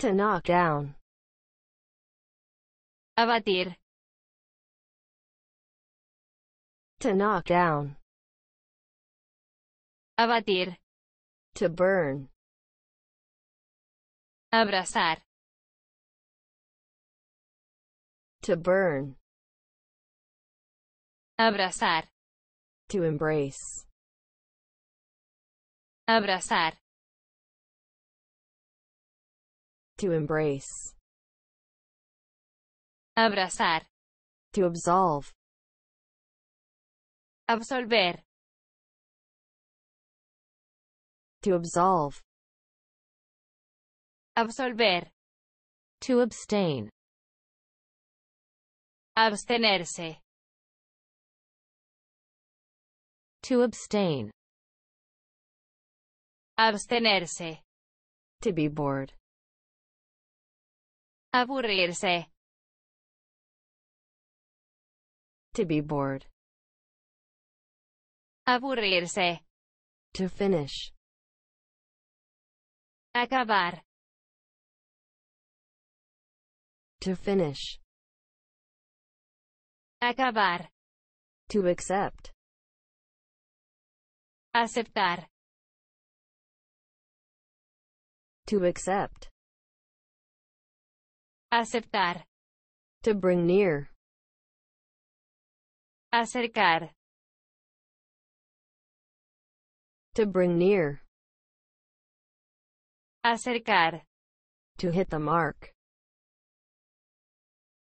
To knock down. Abatir. To knock down. Abatir. To burn. Abrazar. To burn. Abrazar. To embrace. Abrazar. to embrace, abrazar, to absolve, absolver, to absolve, absolver, to abstain, abstenerse, to abstain, abstenerse, to be bored, Aburrirse. To be bored. Aburrirse. To finish. Acabar. To finish. Acabar. To accept. Aceptar. To accept. Aceptar. To bring near. Acercar. To bring near. Acercar. To hit the mark.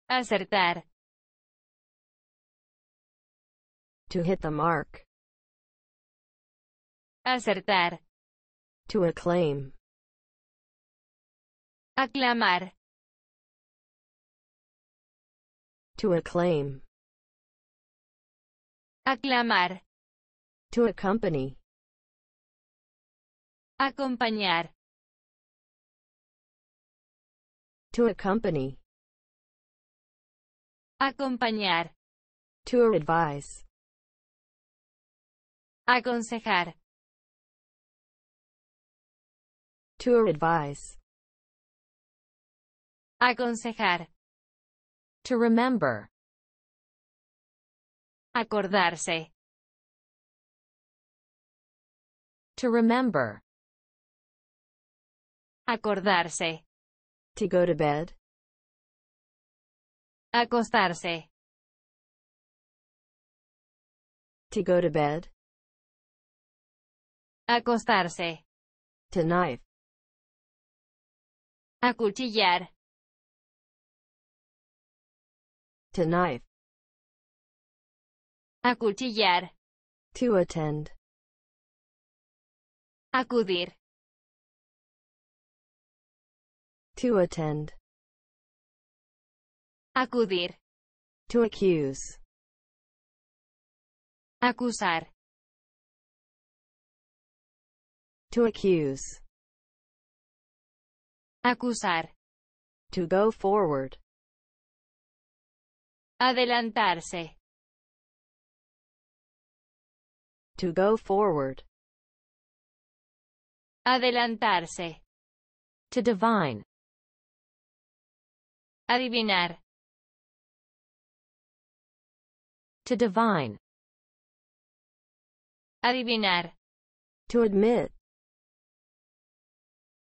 Acertar. To hit the mark. Acertar. To acclaim. Aclamar. To acclaim. Aclamar. To accompany. Acompañar. To accompany. Acompañar. To advise. Aconsejar. To advise. Aconsejar. To remember. Acordarse. To remember. Acordarse. To go to bed. Acostarse. To go to bed. Acostarse. To knife. Acuchillar. to knife, acuchillar, to attend, acudir, to attend, acudir, to accuse, acusar, to accuse, acusar, to go forward, Adelantarse. To go forward. Adelantarse. To divine. Adivinar. To divine. Adivinar. To admit.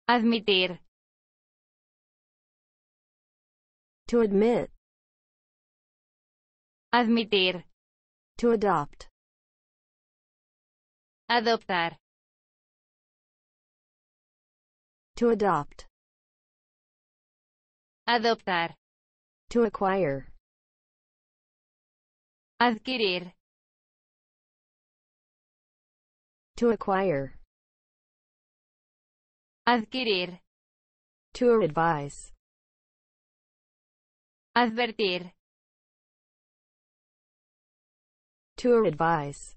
Admitir. To admit. Admitir. To adopt. Adoptar. To adopt. Adoptar. To acquire. Adquirir. To acquire. Adquirir. To advise. Advertir. To advise.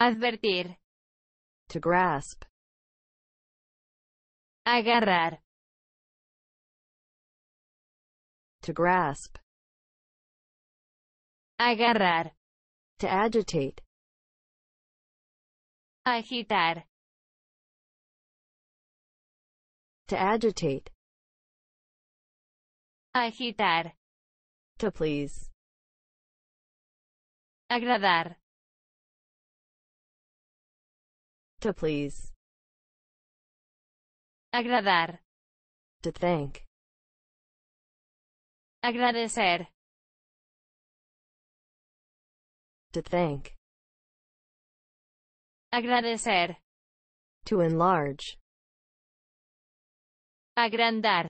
Advertir. To grasp. Agarrar. To grasp. Agarrar. To agitate. Agitar. To agitate. Agitar. To please agradar to please agradar to thank agradecer to thank agradecer to enlarge agrandar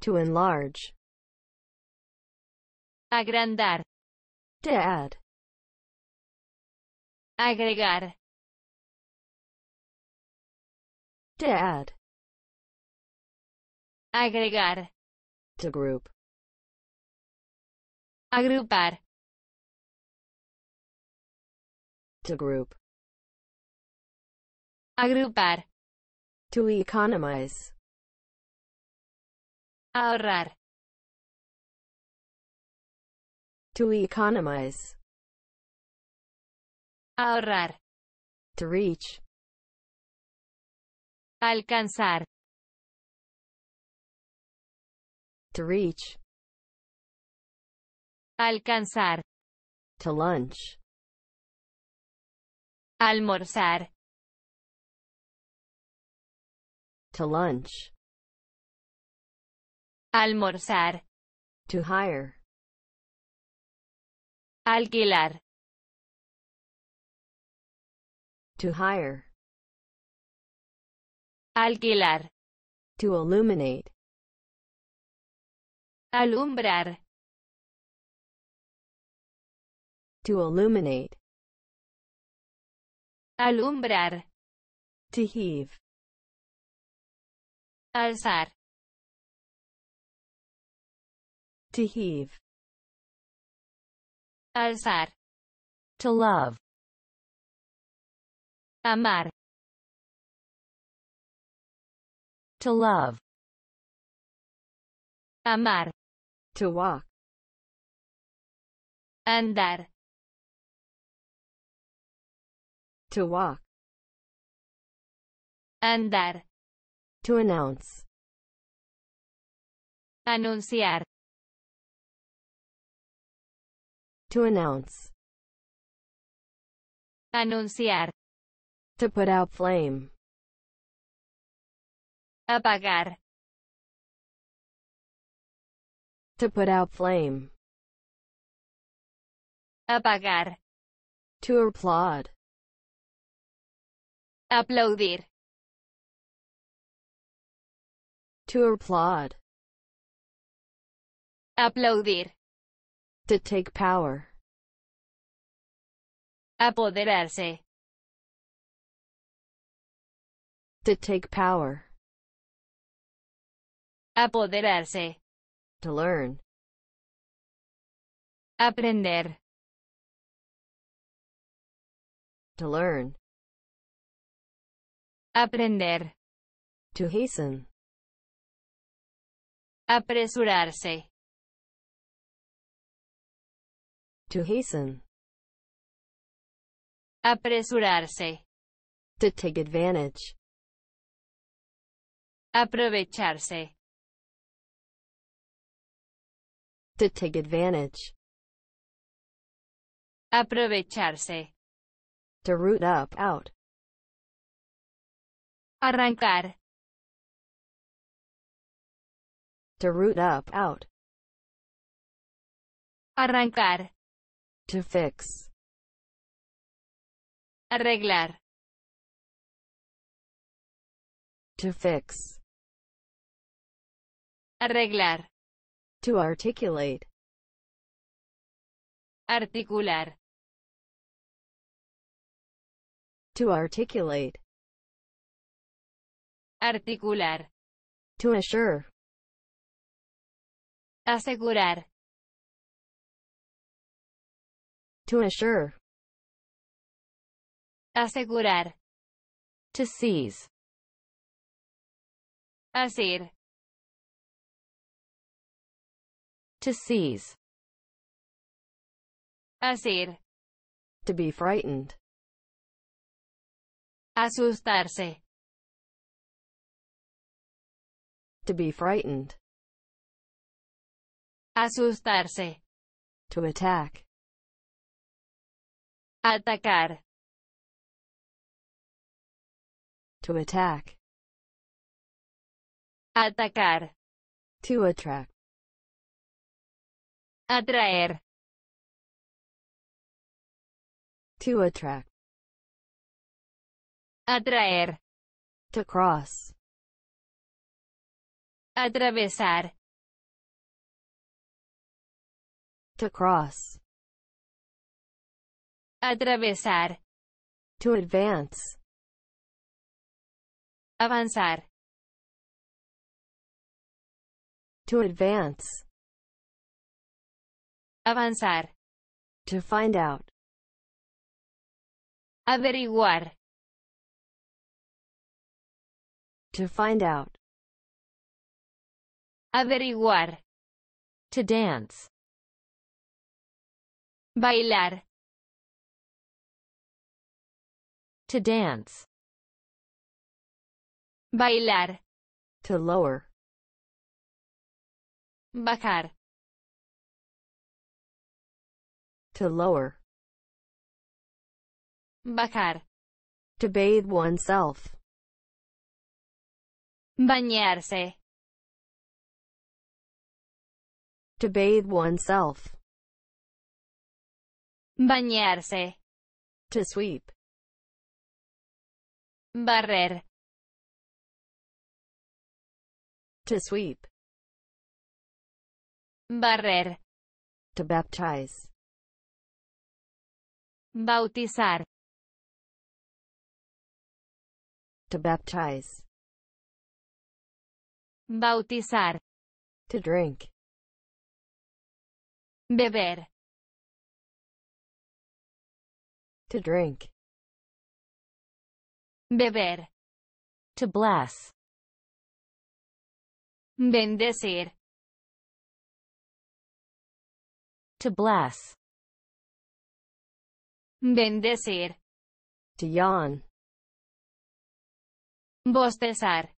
to enlarge Agrandar. To add. Agregar. To add. Agregar. To group. Agrupar. To group. Agrupar. To economize. Ahorrar. To economize. Ahorrar. To reach. Alcanzar. To reach. Alcanzar. To lunch. Almorzar. To lunch. Almorzar. To hire. Alquilar. To hire. Alquilar. To illuminate. Alumbrar. To illuminate. Alumbrar. To heave. Alzar. To heave. Alzar. To love. Amar. To love. Amar. To walk. Andar. To walk. Andar. To announce. Anunciar. To announce. Anunciar. To put out flame. Apagar. To put out flame. Apagar. To applaud. Aplaudir. To applaud. Aplaudir. To take power. Apoderarse. To take power. Apoderarse. To learn. Aprender. To learn. Aprender. To hasten. Apresurarse. To hasten. Apresurarse. To take advantage. Aprovecharse. To take advantage. Aprovecharse. To root up out. Arrancar. To root up out. Arrancar. To fix. Arreglar. To fix. Arreglar. To articulate. Articular. To articulate. Articular. To assure. Asegurar. To assure. Asegurar. To seize. Hacer. To seize. Hacer. To be frightened. Asustarse. To be frightened. Asustarse. To attack. Atacar. To attack. Atacar. To attract. Atraer. To attract. Atraer. To cross. Atravesar. To cross. Atravesar. To advance. Avanzar. To advance. Avanzar. To find out. Averiguar. To find out. Averiguar. To dance. Bailar. to dance. Bailar. To lower. Bajar. To lower. Bajar. To bathe oneself. Bañarse. To bathe oneself. Bañarse. To sweep. Barrer. To sweep. Barrer. To baptize. Bautizar. To baptize. Bautizar. To drink. Beber. To drink. Beber. To bless. Bendecir. To bless. Bendecir. To yawn. Bostezar.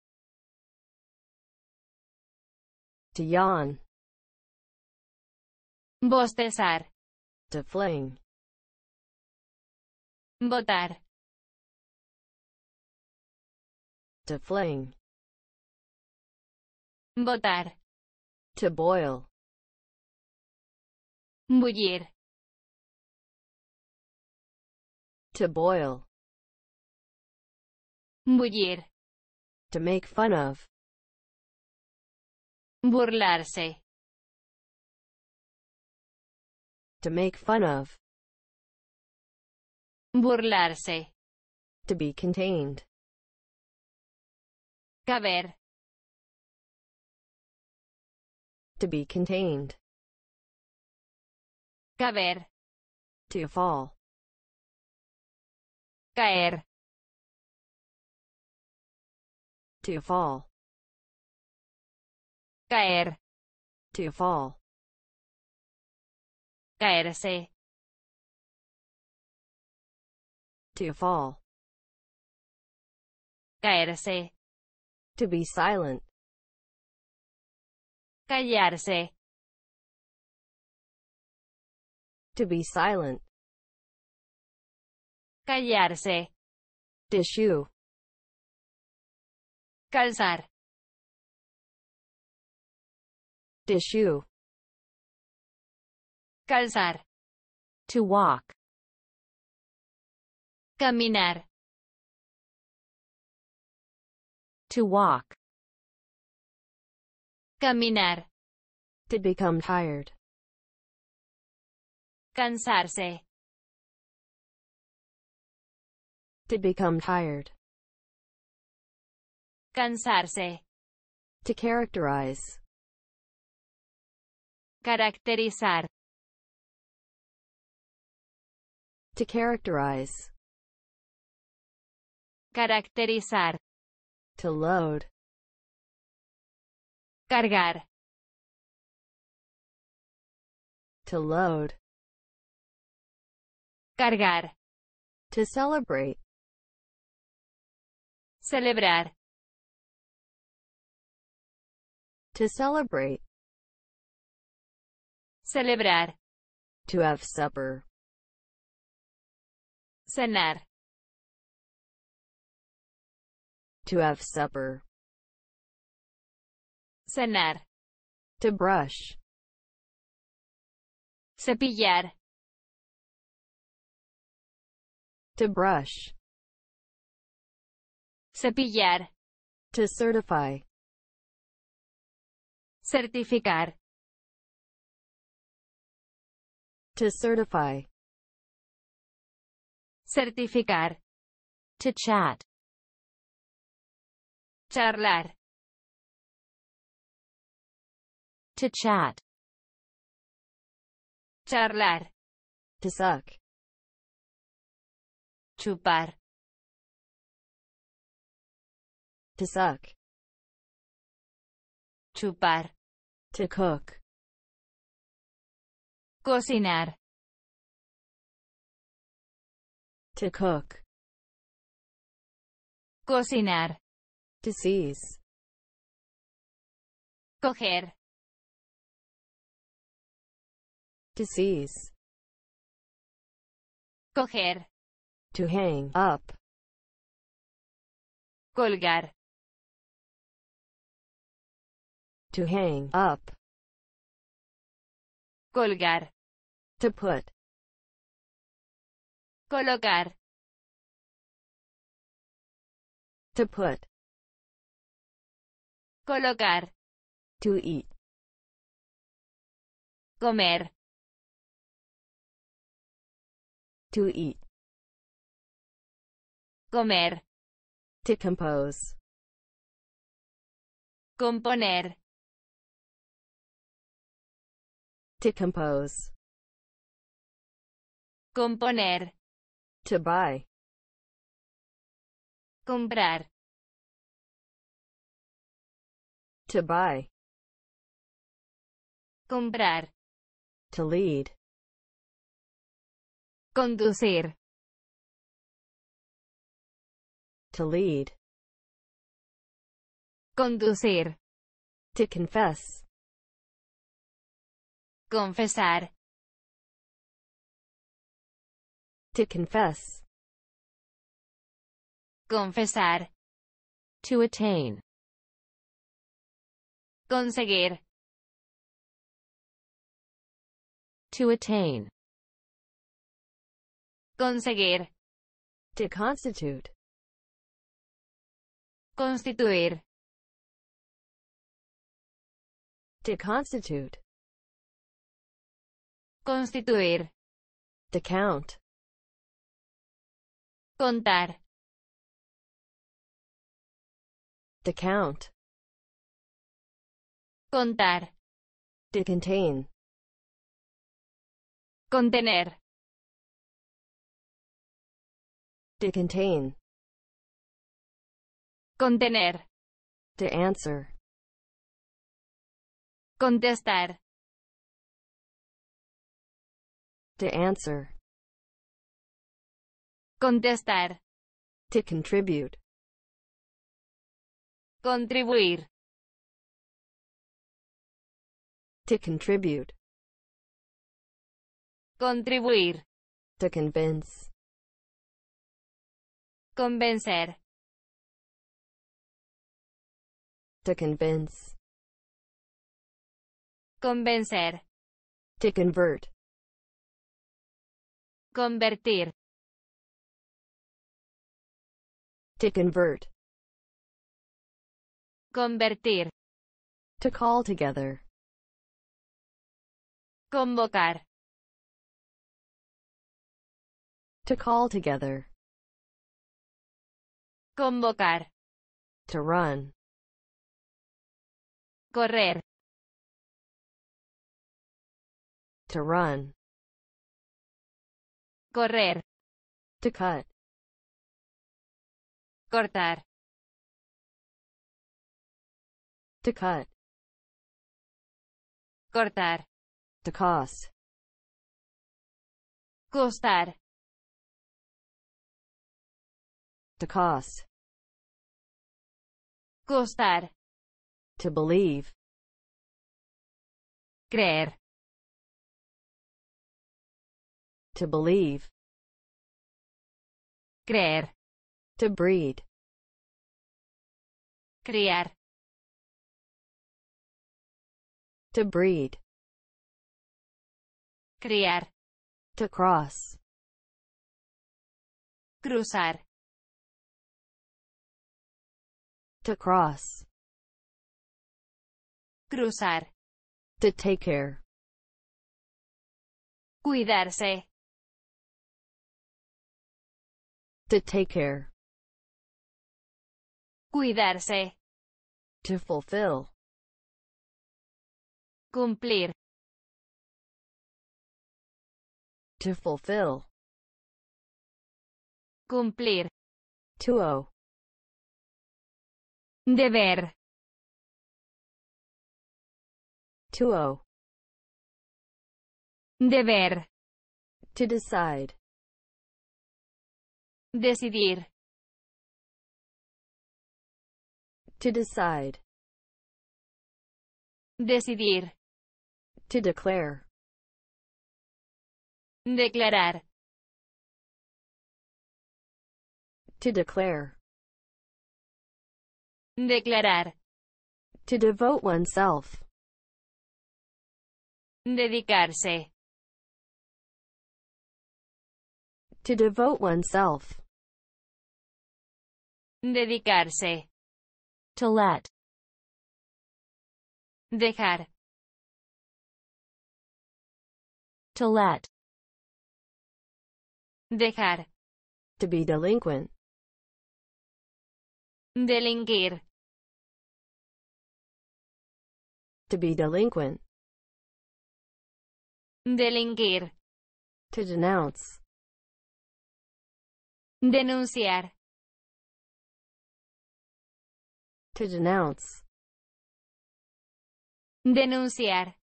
To yawn. Bostezar. To fling. Botar. to fling. Botar. To boil. Bullir. To boil. Bullir. To make fun of. Burlarse. To make fun of. Burlarse. To be contained. Caber. To be contained. Caber. To fall. Caer. To fall. Caer. To fall. Caerse. To fall. Caerse. To be silent. Callarse. To be silent. Callarse. Tissue. Calzar. Tissue. Calzar. To walk. Caminar. To walk. Caminar. To become tired. Cansarse. To become tired. Cansarse. To characterize. Caracterizar. To characterize. Caracterizar. To load. Cargar. To load. Cargar. To celebrate. Celebrar. To celebrate. Celebrar. To have supper. Cenar. to have supper, cenar, to brush, cepillar, to brush, cepillar, to certify, certificar, to certify, certificar, to chat, Charlar. To chat. Charlar. To suck. Chupar. To suck. Chupar. To cook. Cocinar. To cook. Cocinar disease. Coger. Disease. Coger. To hang up. Colgar. To hang up. Colgar. To put. Colocar. To put. Colocar. To eat. Comer. To eat. Comer. To compose. Componer. To compose. Componer. To buy. Comprar. To buy. Comprar. To lead. Conducir. To lead. Conducir. To confess. Confesar. To confess. Confesar. To attain. Conseguir. To attain. Conseguir. To constitute. Constituir. To constitute. Constituir. To count. Contar. To count. Contar. To contain. Contener. To contain. Contener. To answer. Contestar. To answer. Contestar. To contribute. Contribuir. To contribute. Contribuir. To convince. Convencer. To convince. Convencer. To convert. Convertir. To convert. Convertir. To call together. Convocar. To call together. Convocar. To run. Correr. To run. Correr. To cut. Cortar. To cut. Cortar. To cost. Costar. To cost. Costar. To believe. Creer. To believe. Creer. To breed. Criar. To breed. Criar. To cross. Cruzar. To cross. Cruzar. To take care. Cuidarse. To take care. Cuidarse. To fulfill. Cumplir. to fulfill. Cumplir. To owe. Deber. To owe. Deber. To decide. Decidir. To decide. Decidir. To declare. Declarar. To declare. Declarar. To devote oneself. Dedicarse. To devote oneself. Dedicarse. To let. Dejar. To let. Dejar. To be delinquent. Delinquir. To be delinquent. Delinquir. To denounce. Denunciar. To denounce. Denunciar.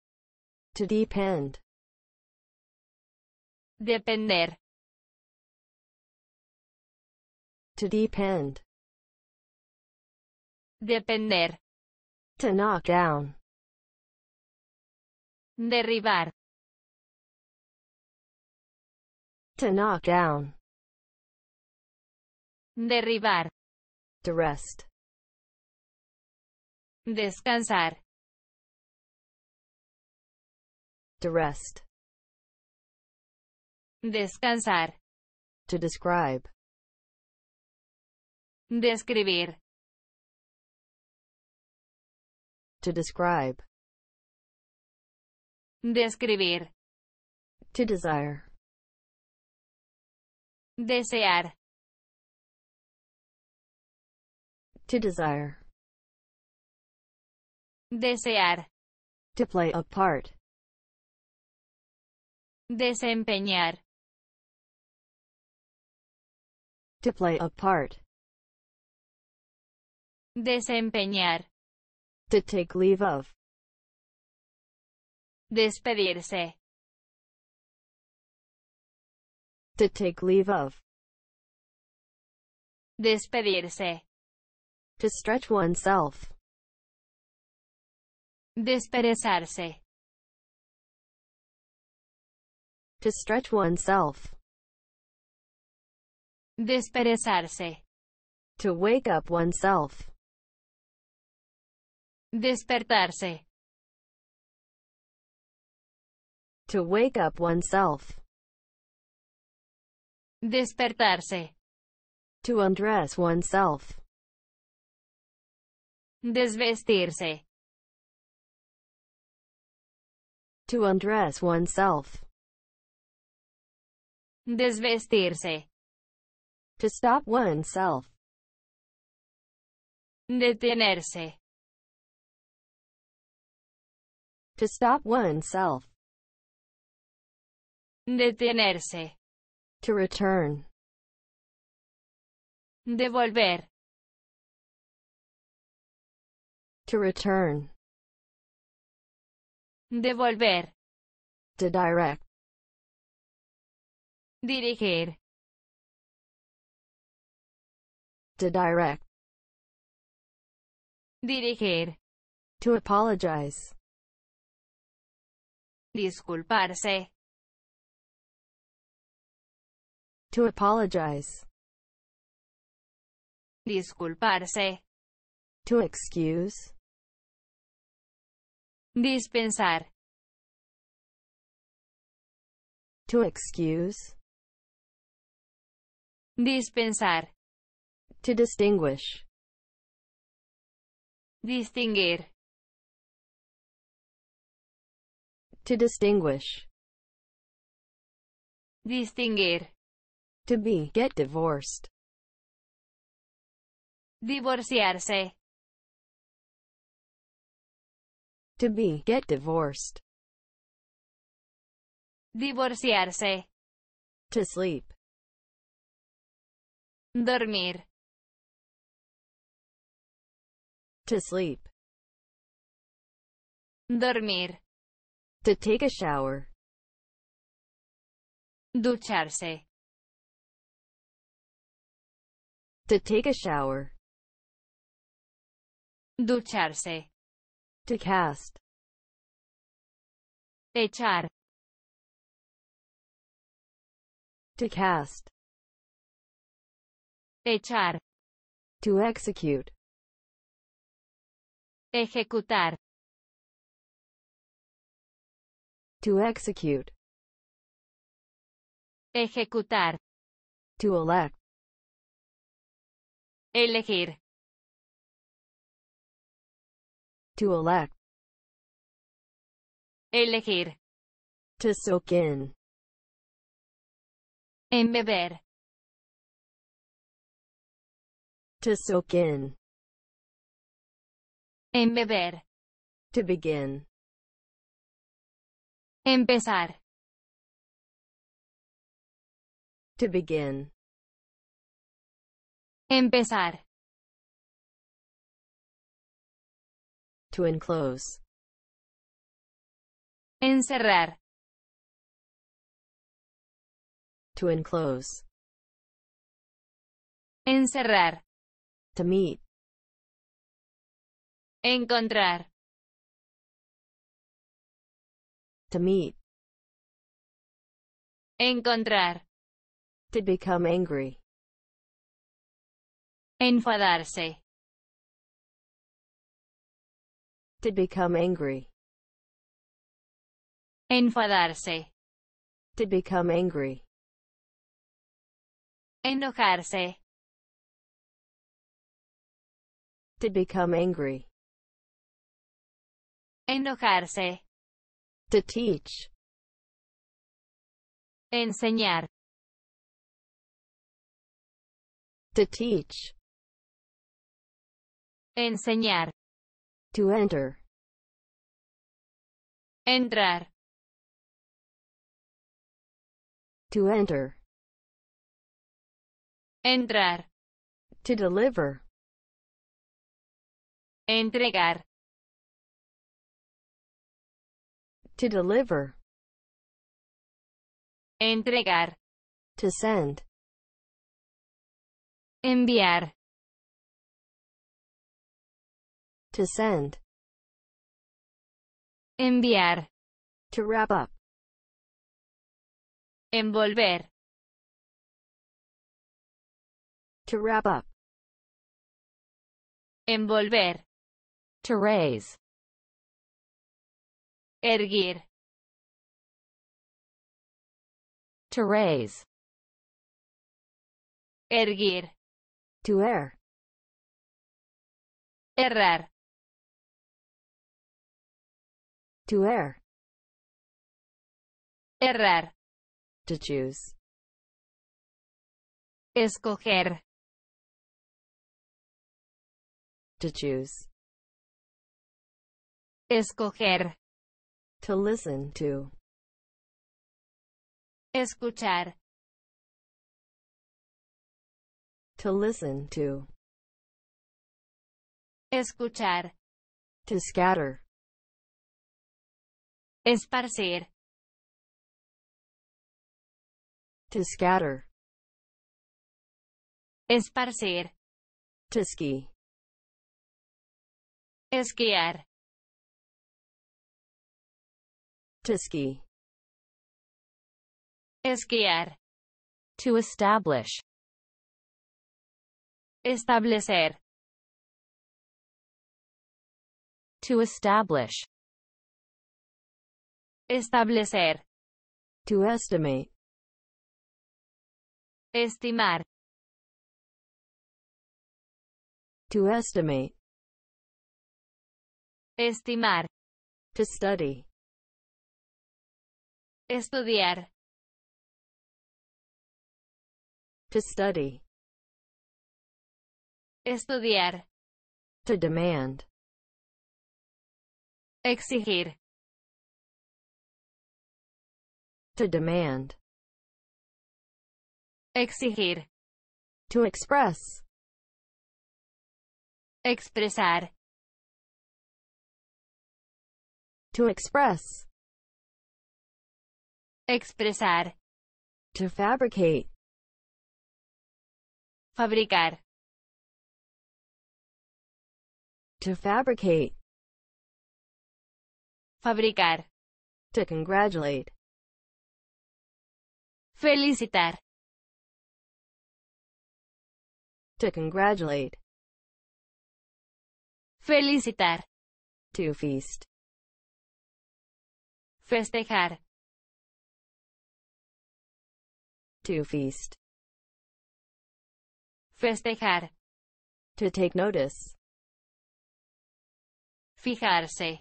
To depend. Depender. To depend. Depender. To knock down. Derribar. To knock down. Derribar. To rest. Descansar. To rest. Descansar. To describe. Describir. To describe. Describir. To desire. Desear. To desire. Desear. To play a part. Desempeñar. To play a part. Desempeñar. To take leave of. Despedirse. To take leave of. Despedirse. To stretch oneself. Desperezarse. To stretch oneself. Desperezarse. To wake up oneself. Despertarse. To wake up oneself. Despertarse. To undress oneself. Desvestirse. To undress oneself. Desvestirse. To stop oneself. Detenerse. To stop oneself. Detenerse. To return. Devolver. To return. Devolver. To direct. Dirigir. To direct. Dirigir. To apologize. Disculparse. To apologize. Disculparse. To excuse. Dispensar. To excuse. Dispensar. To distinguish. Distinguir. To distinguish. Distinguir. To be. Get divorced. Divorciarse. To be. Get divorced. Divorciarse. To sleep. Dormir. To sleep. Dormir. To take a shower. Ducharse. To take a shower. Ducharse. To cast. Echar. To cast. Echar. To execute. Ejecutar. To execute. Ejecutar. To elect. Elegir. To elect. Elegir. To soak in. Embeber. To soak in. Embeber. To begin. Empezar. To begin. Empezar. To enclose. Encerrar. To enclose. Encerrar. To meet. Encontrar. to meet encontrar to become angry enfadarse to become angry enfadarse to become angry enojarse to become angry enojarse to teach. Enseñar. To teach. Enseñar. To enter. Entrar. To enter. Entrar. To deliver. Entregar. to deliver, entregar, to send, enviar, to send, enviar, to wrap up, envolver, to wrap up, envolver, to raise, erguer to raise erguer to err errar to err errar to choose escoger to choose escoger to listen to. Escuchar. To listen to. Escuchar. To scatter. Esparcir. To scatter. Esparcir. To ski. Esquiar. To ski. Esquiar. To establish. Establecer. To establish. Establecer. To estimate. Estimar. To estimate. Estimar. To study. Estudiar. To study. Estudiar. To demand. Exigir. To demand. Exigir. To express. Expresar. To express. Expresar. To fabricate. Fabricar. To fabricate. Fabricar. To congratulate. Felicitar. To congratulate. Felicitar. To feast. Festejar. to feast, festejar, to take notice, fijarse,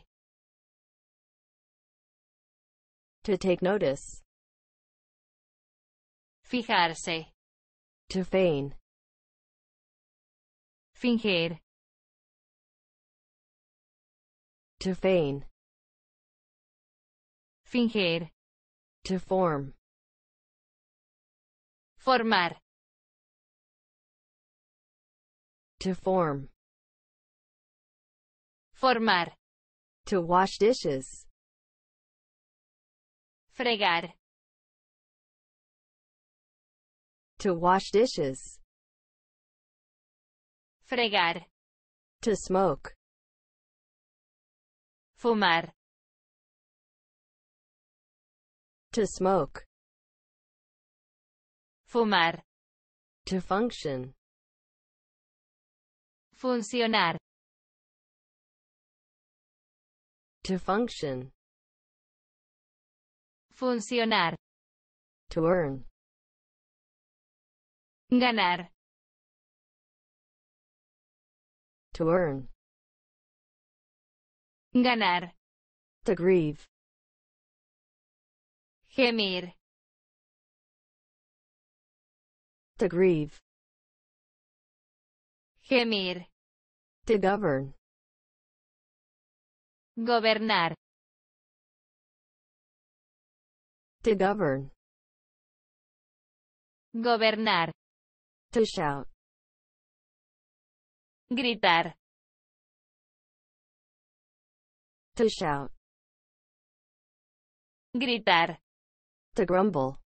to take notice, fijarse, to feign, fingir, to feign, fingir, to form, Formar. To form. Formar. To wash dishes. Fregar. To wash dishes. Fregar. To smoke. Fumar. To smoke. Fumar. To function. Funcionar. To function. Funcionar. To earn. Ganar. To earn. Ganar. To grieve. Gemir. to grieve, gemir, to govern, gobernar, to govern, gobernar, to shout, gritar, to shout, gritar, to grumble,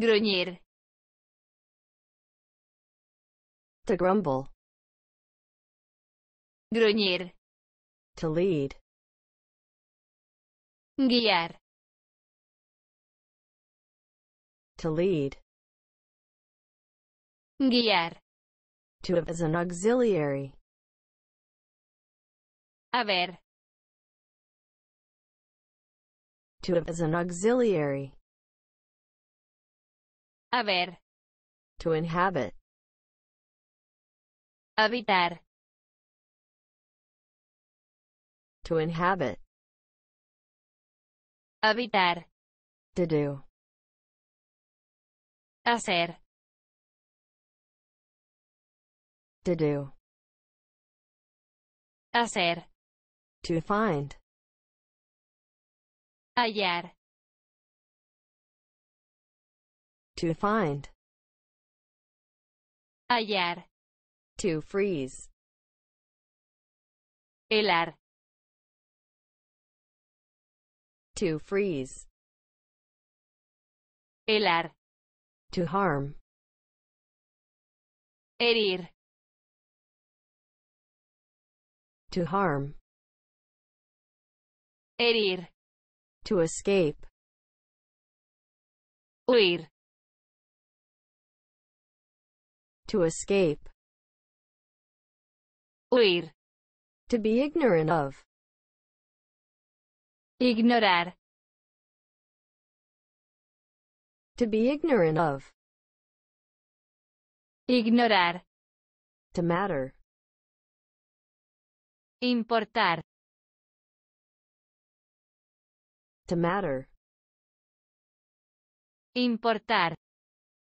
Gruñir. To grumble. Gruñir. To lead. Guiar. To lead. Guiar. To have as an auxiliary. A To have as an auxiliary. Haber. To inhabit. Habitar. To inhabit. Habitar. To do. Hacer. To do. Hacer. To find. Hallar. to find hallar to freeze helar to freeze helar to harm herir to harm herir to escape huir To escape. Huir. To be ignorant of. Ignorar. To be ignorant of. Ignorar. To matter. Importar. To matter. Importar.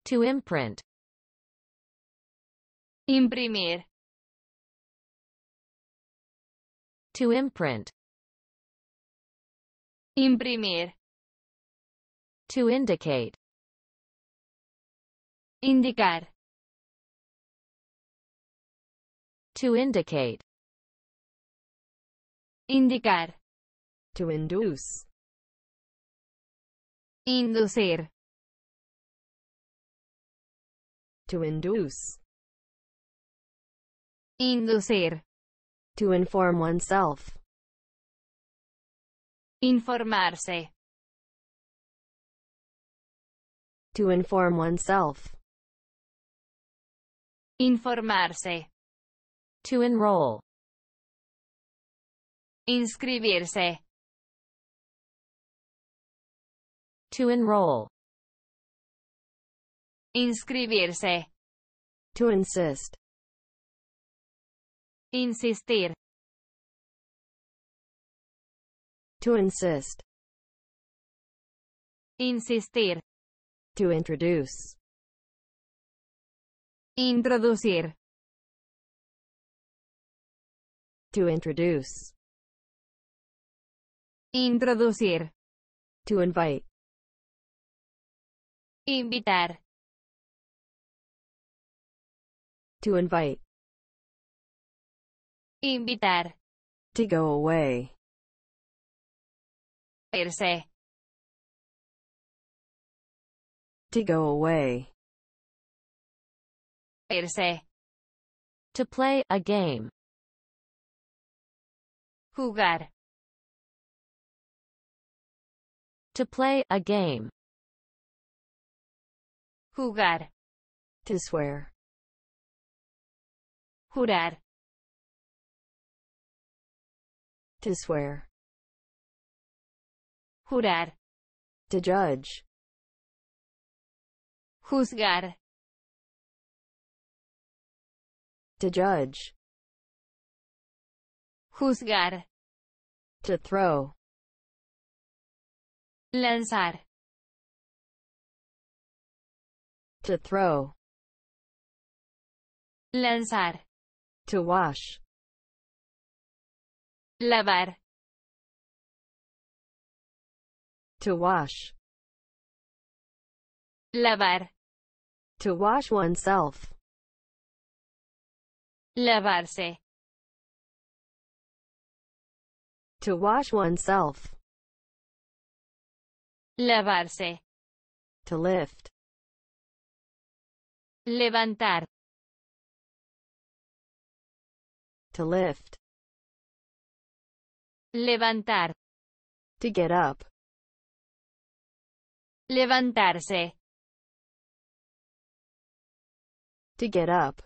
To imprint. Imprimir. To imprint. Imprimir. To indicate. Indicar. To indicate. Indicar. To induce. Inducir. To induce. Inducir. To inform oneself. Informarse. To inform oneself. Informarse. To enroll. Inscribirse. To enroll. Inscribirse. To insist. Insistir. To insist. Insistir. To introduce. Introducir. To introduce. Introducir. To invite. Invitar. To invite. Invitar. To go away. Irse. To go away. Irse. To play a game. Jugar. To play a game. Jugar. To swear. Jurar. to swear, jurar, to judge, juzgar, to judge, juzgar, to throw, lanzar, to throw, lanzar, to wash, Lavar. To wash. Lavar. To wash oneself. Lavarse. To wash oneself. Lavarse. To lift. Levantar. To lift. Levantar. To get up. Levantarse. To get up.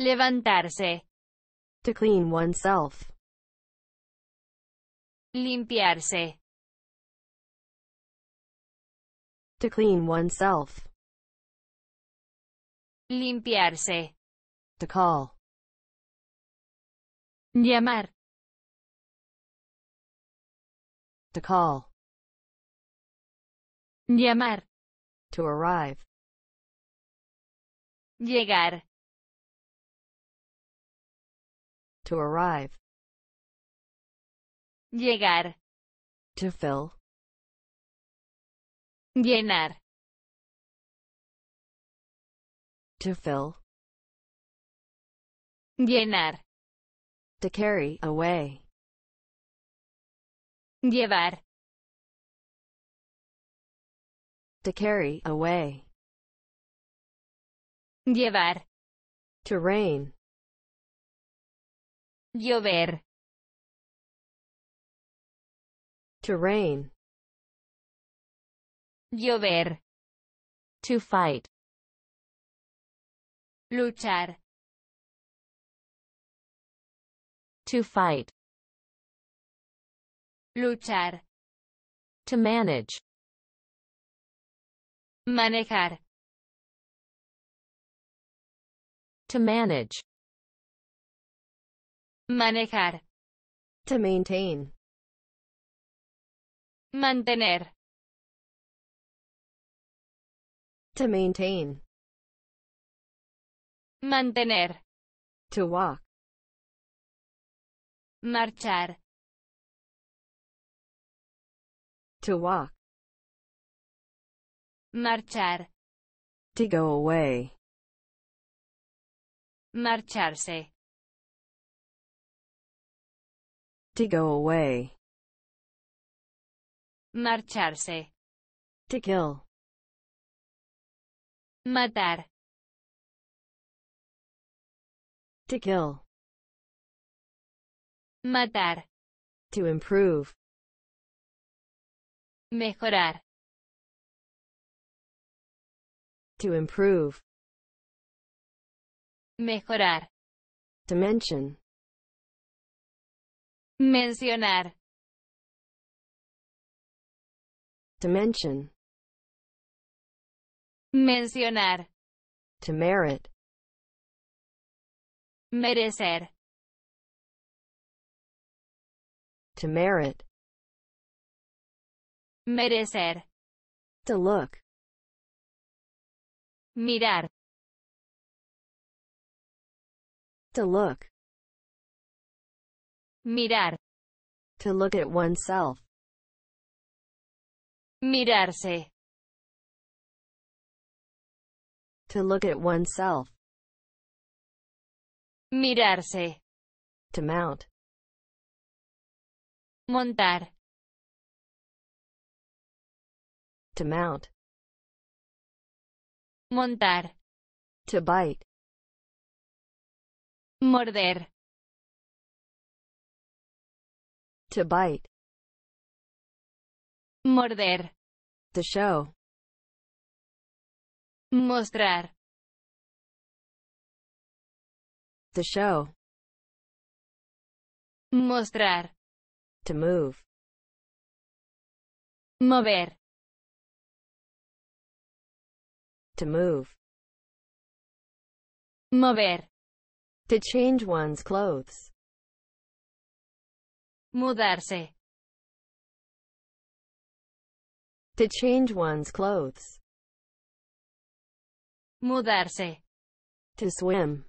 Levantarse. To clean oneself. Limpiarse. To clean oneself. Limpiarse. To call. Llamar. To call. Llamar. To arrive. Llegar. To arrive. Llegar. To fill. Llenar. To fill. Llenar. To carry away. Llevar. To carry away. Llevar. To rain. Llover. To rain. Llover. To fight. Luchar. To fight. Luchar. To manage. Manejar. To manage. Manejar. To maintain. Mantener. To maintain. Mantener. To walk. Marchar. To walk. Marchar. To go away. Marcharse. To go away. Marcharse. To kill. Matar. To kill. Matar. To improve. Mejorar. To improve. Mejorar. To mention. Mencionar. To mention. Mencionar. To merit. Merecer. To merit. Merecer. To look. Mirar. To look. Mirar. To look at oneself. Mirarse. To look at oneself. Mirarse. To mount. Montar. to mount montar to bite morder to bite morder to show mostrar to show mostrar to move mover To move. Mover. To change one's clothes. Mudarse. To change one's clothes. Mudarse. To swim.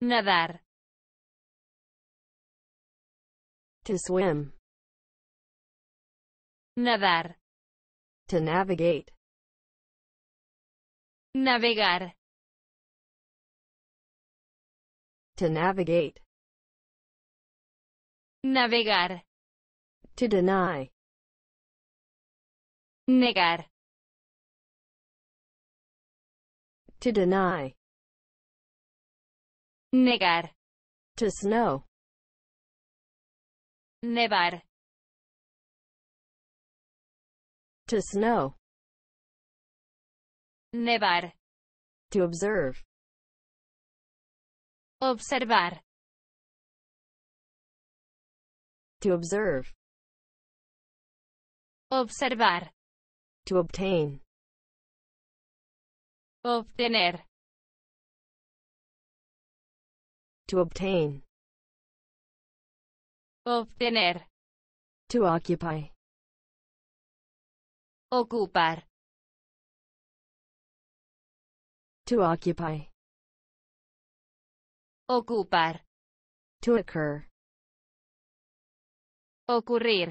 Nadar. To swim. Nadar. To navigate. Navegar. To navigate. Navegar. To deny. Negar. To deny. Negar. To snow. Nevar. To snow. Nevar. To observe. Observar. To observe. Observar. To obtain. Obtener. To obtain. Obtener. To occupy. Ocupar. To occupy. Ocupar. To occur. Ocurrir.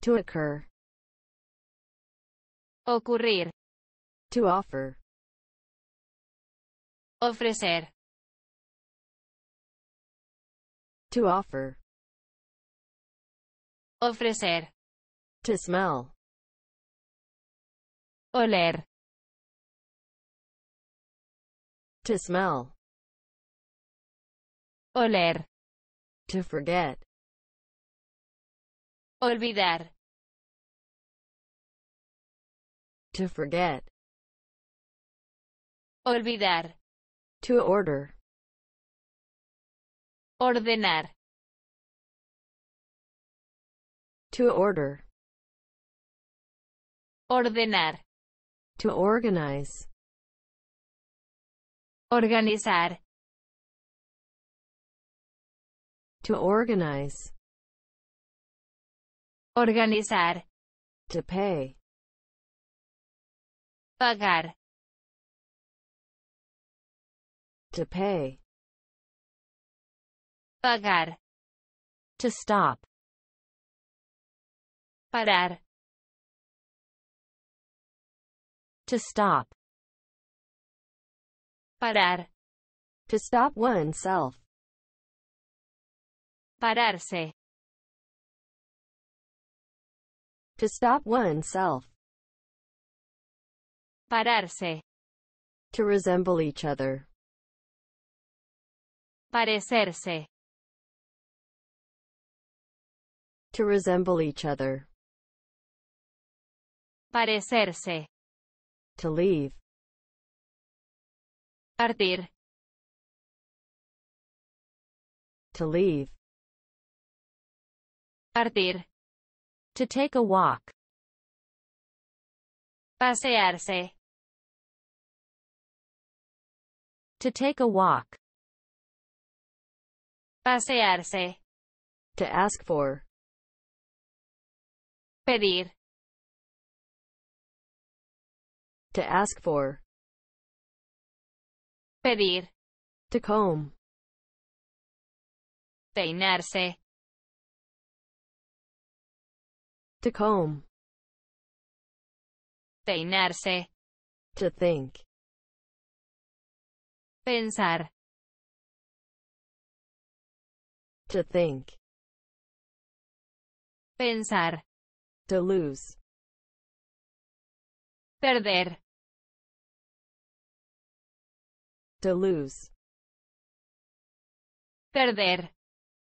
To occur. Ocurrir. To offer. Ofrecer. To offer. Ofrecer. To smell. Oler. To smell. Oler. To forget. Olvidar. To forget. Olvidar. To order. Ordenar. To order. Ordenar. To organize. Organizar. To organize. Organizar. To pay. Pagar. To pay. Pagar. To stop. Parar. To stop. Parar. To stop oneself. Pararse. To stop oneself. Pararse. To resemble each other. Parecerse. To resemble each other. Parecerse to leave. Partir. To leave. Partir. To take a walk. Pasearse. To take a walk. Pasearse. To ask for. Pedir. To ask for. Pedir. To comb. Peinarse. To comb. Peinarse. To think. Pensar. To think. Pensar. To lose. Perder. To lose. Perder.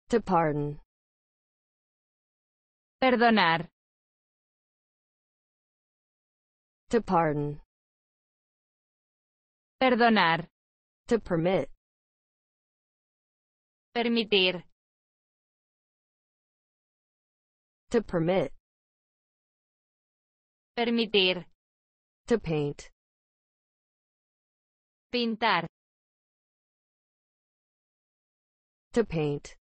To pardon. Perdonar. To pardon. Perdonar. To permit. Permitir. To permit. Permitir. To paint. Pintar. To paint.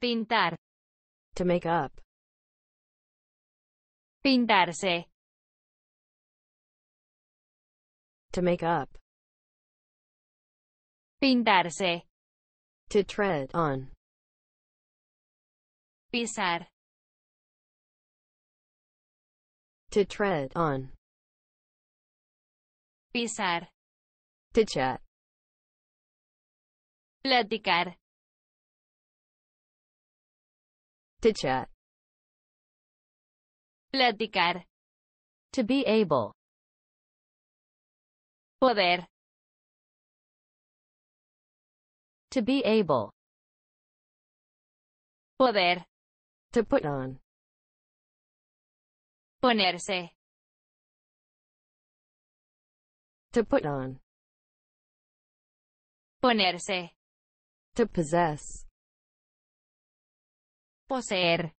Pintar. To make up. Pintarse. To make up. Pintarse. To tread on. Pisar. to tread on, pisar, to chat, platicar, to chat, platicar, to be able, poder, to be able, poder, to put on, Ponerse. To put on. Ponerse. To possess. Poseer.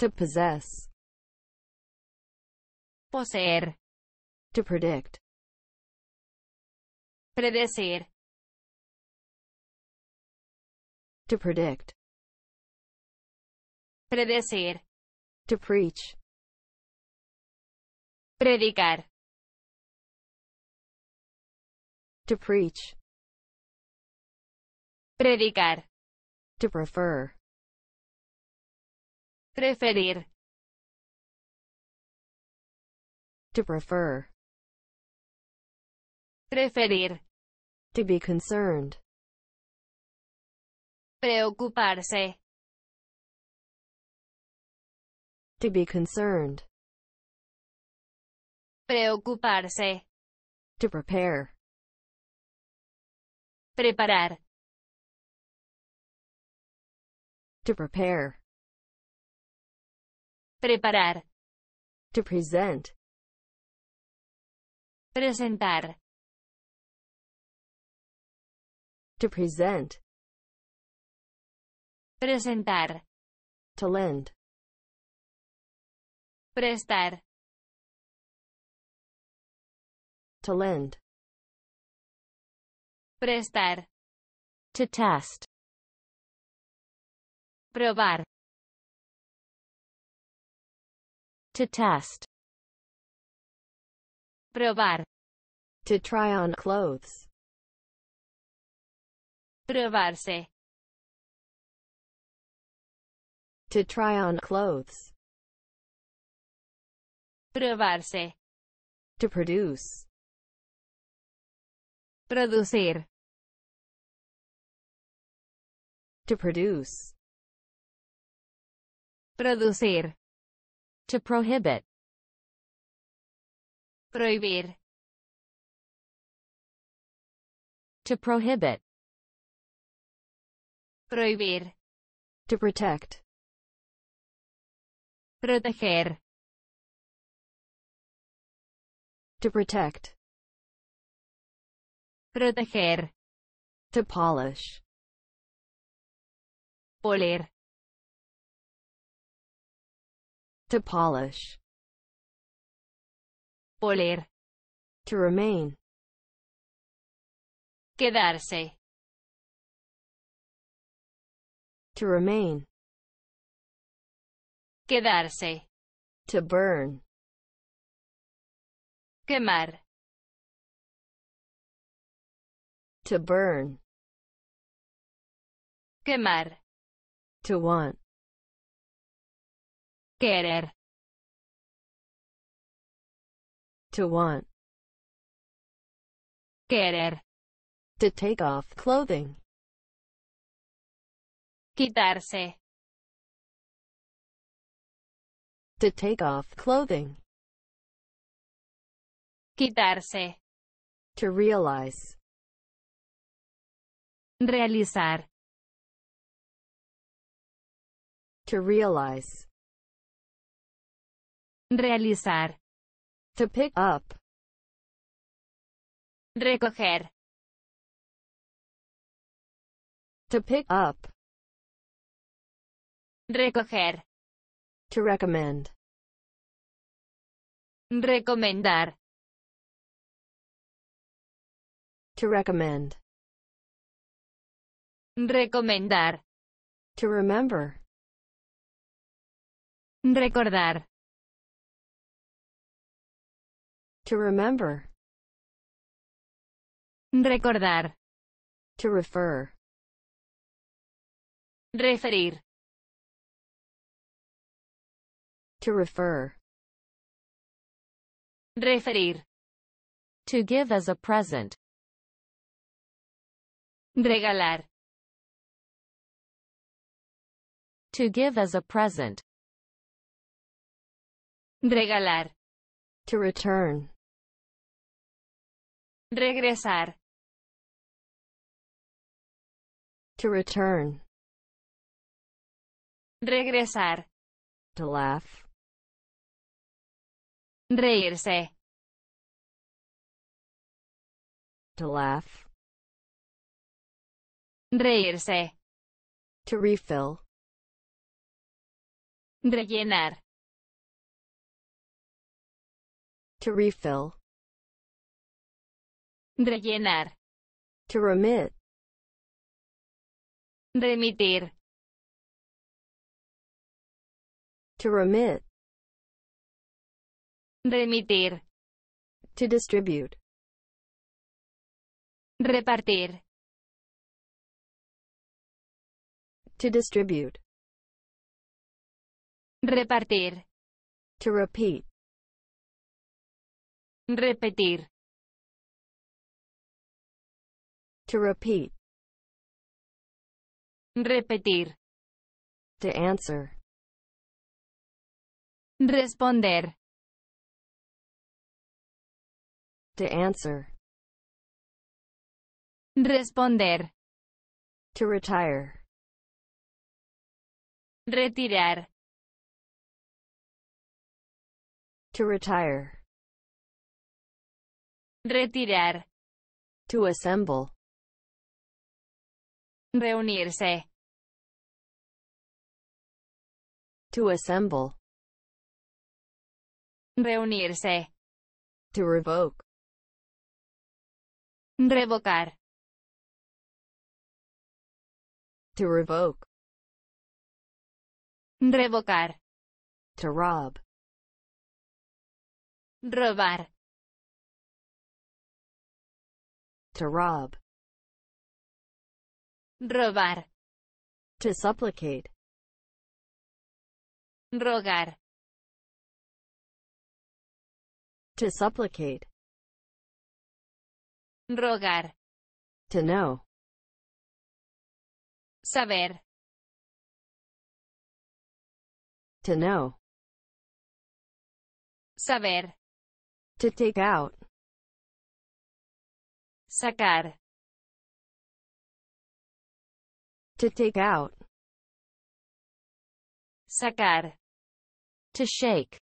To possess. Poseer. To predict. Predecir. To predict. Predecir. To preach. Predicar. To preach. Predicar. To prefer. Preferir. To prefer. Preferir. To be concerned. Preocuparse. to be concerned, preocuparse, to prepare, preparar, to prepare, preparar, to present, presentar, to present, presentar, to lend, Prestar. To lend. Prestar. To test. Probar. To test. Probar. To try on clothes. Probarse. To try on clothes. Probarse. To produce. Producir. To produce. Producir. To prohibit. Prohibir. To prohibit. Prohibir. To protect. Proteger. To protect. Proteger. To polish. Polir. To polish. Polir. To remain. Quedarse. To remain. Quedarse. To burn. Quemar. To burn. Quemar. To want. Querer. To want. Querer. To take off clothing. Quitarse. To take off clothing. Quitarse. To realize. Realizar. To realize. Realizar. To pick up. Recoger. To pick up. Recoger. To recommend. Recomendar. To recommend. Recomendar. To remember. Recordar. To remember. Recordar. To refer. Referir. To refer. Referir. To give as a present. Regalar. To give as a present. Regalar. To return. Regresar. To return. Regresar. To laugh. Reírse. To laugh. Reírse. To refill. Rellenar. To refill. Rellenar. To remit. Remitir. To remit. Remitir. To distribute. Repartir. To distribute. Repartir. To repeat. Repetir. To repeat. Repetir. To answer. Responder. To answer. Responder. To retire. Retirar. To retire. Retirar. To assemble. Reunirse. To assemble. Reunirse. To revoke. Revocar. To revoke. Revocar. To rob. Robar. To rob. Robar. To supplicate. Rogar. To supplicate. Rogar. To know. Saber. To know. Saber. To take out. Sacar. To take out. Sacar. To shake.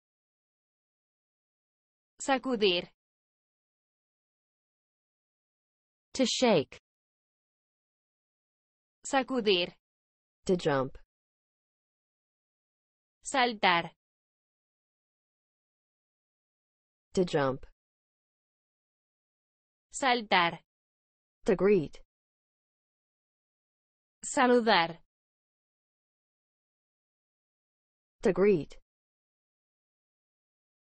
Sacudir. To shake. Sacudir. To jump. Saltar. To jump. Saltar. To greet. Saludar. To greet.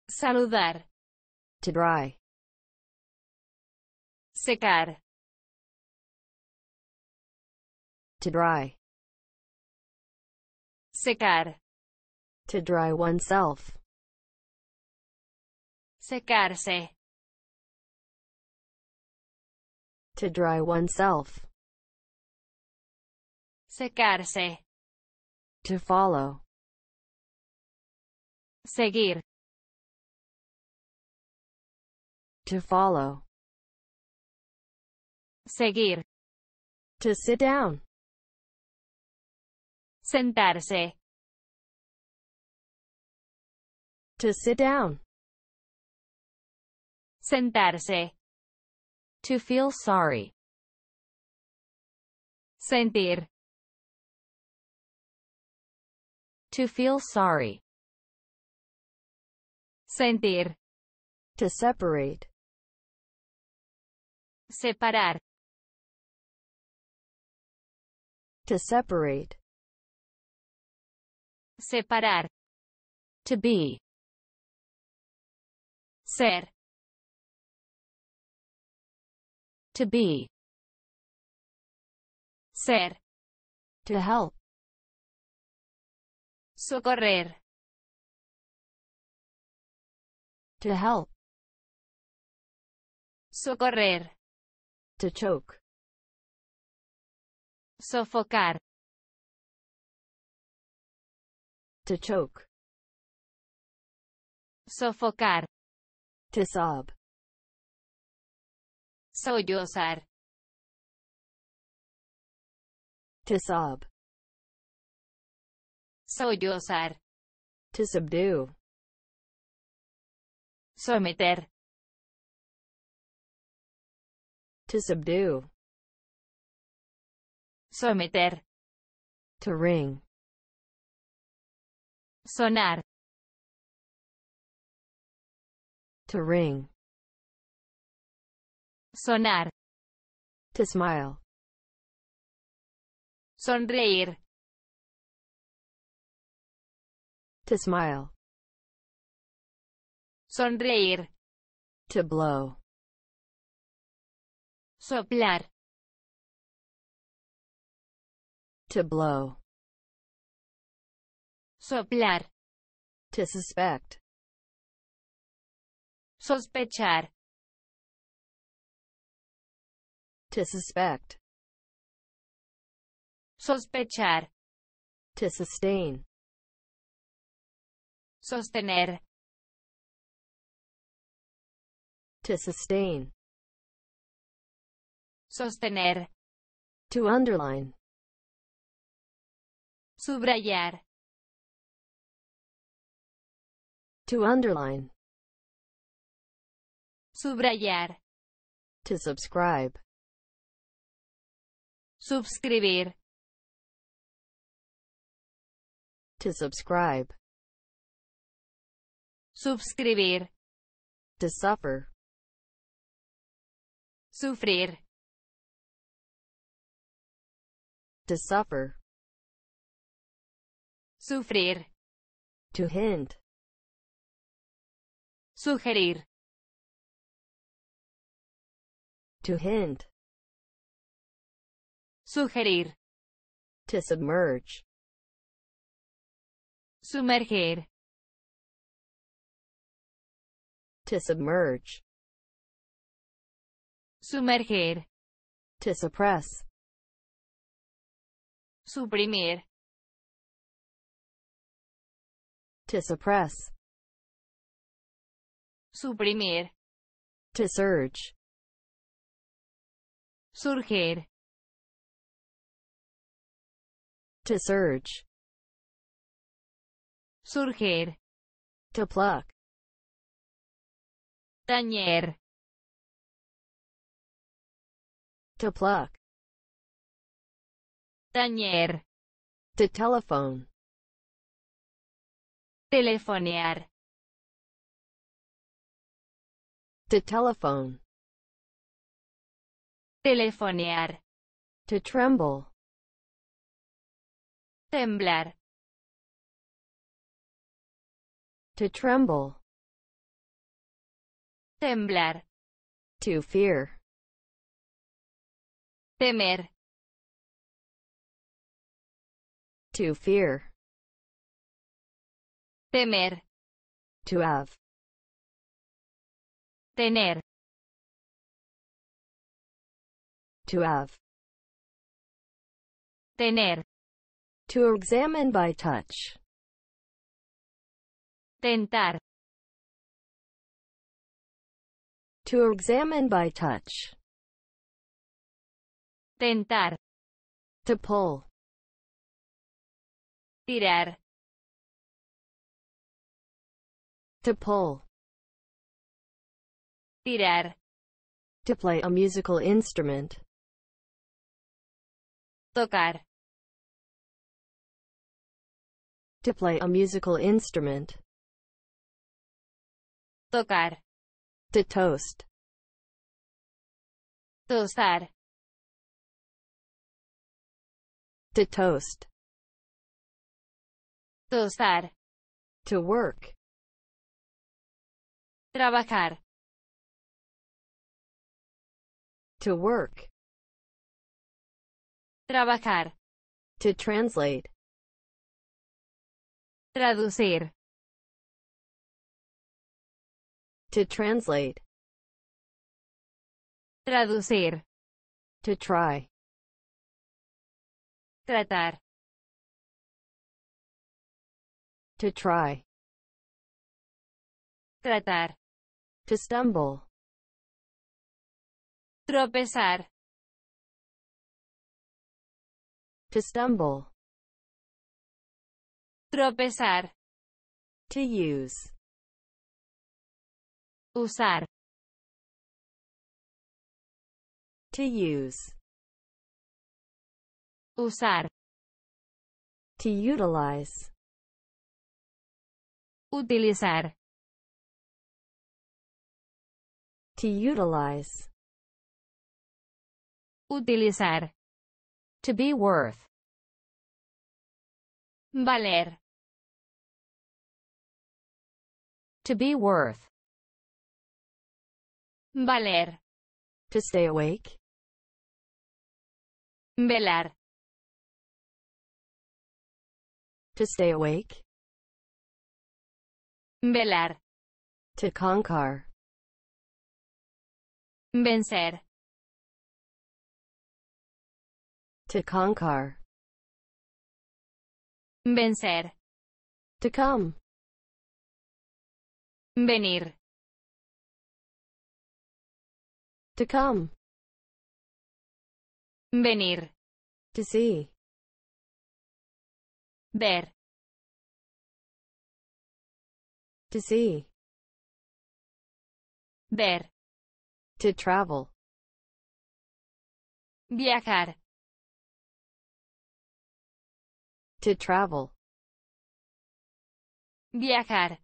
Saludar. To dry. Secar. To dry. Secar to dry oneself. Secarse. To dry oneself. Secarse. To follow. Seguir. To follow. Seguir. To sit down. Sentarse. To sit down. Sentarse. To feel sorry. Sentir. To feel sorry. Sentir. To separate. Separar. To separate. Separar. To be ser to be ser to help socorrer to help socorrer to choke sofocar to choke sofocar to Tisab. Sollozar. sob. Sollozar. To subdue. Someter. To subdue. Someter. To ring. Sonar. To ring. Sonar. To smile. Sonreír. To smile. Sonreír. To blow. Soplar. To blow. Soplar. To suspect. Sospechar. To suspect. Sospechar. To sustain. Sostener. To sustain. Sostener. To underline. Subrayar. To underline. Subrayar. To subscribe. Subscribir. To subscribe. Subscribir. To suffer. Sufrir. To suffer. Sufrir. To hint. Sugerir. To hint. Sugerir. To submerge. Sumergir. To submerge. Sumergir. To suppress. Suprimir. To suppress. Suprimir. To surge. Surgir. To surge. Surgir. To pluck. Dañer. To pluck. Dañer. To telephone. Telefonear. To telephone. Telefonear. To tremble. Temblar. To tremble. Temblar. To fear. Temer. To fear. Temer. To have. Tener. to have. Tener. To examine by touch. Tentar. To examine by touch. Tentar. To pull. Tirar. To pull. Tirar. To play a musical instrument tocar to play a musical instrument tocar to toast tostar to toast tostar to work trabajar to work Trabajar. To translate. Traducir. To translate. Traducir. To try. Tratar. To try. Tratar. To stumble. Tropezar. To stumble. Tropezar. To use. Usar. To use. Usar. To utilize. Utilizar. To utilize. Utilizar. To be worth. Valer. To be worth. Valer. To stay awake. Velar. To stay awake. Velar. To conquer. Vencer. To conquer. Vencer. To come. Venir. To come. Venir. To see. Ver. To see. Ver. To travel. Viajar. To travel. Viajar.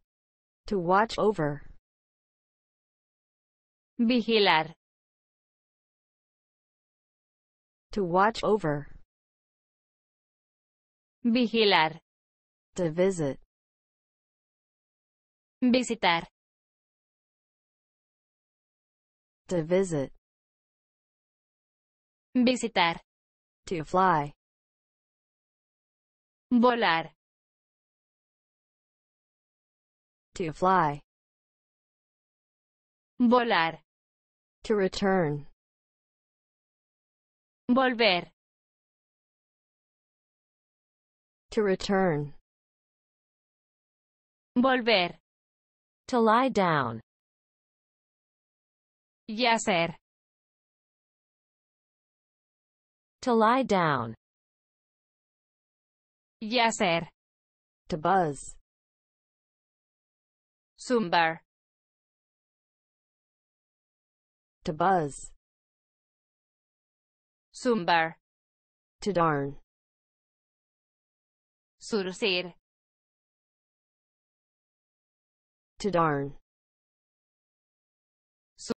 To watch over. Vigilar. To watch over. Vigilar. To visit. Visitar. To visit. Visitar. To fly. Volar. To fly. Volar. To return. Volver. To return. Volver. To lie down. Yacer. To lie down. Yacer. To buzz. Zumbar. To buzz. Zumbar. To darn. Surcir. To darn.